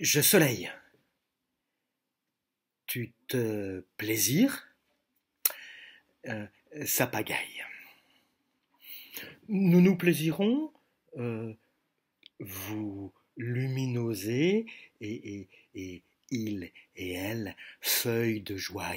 Je soleil, Tu te plaisir euh, Ça pagaille. Nous nous plaisirons, euh, vous luminosez et, et il et elle feuille de joie.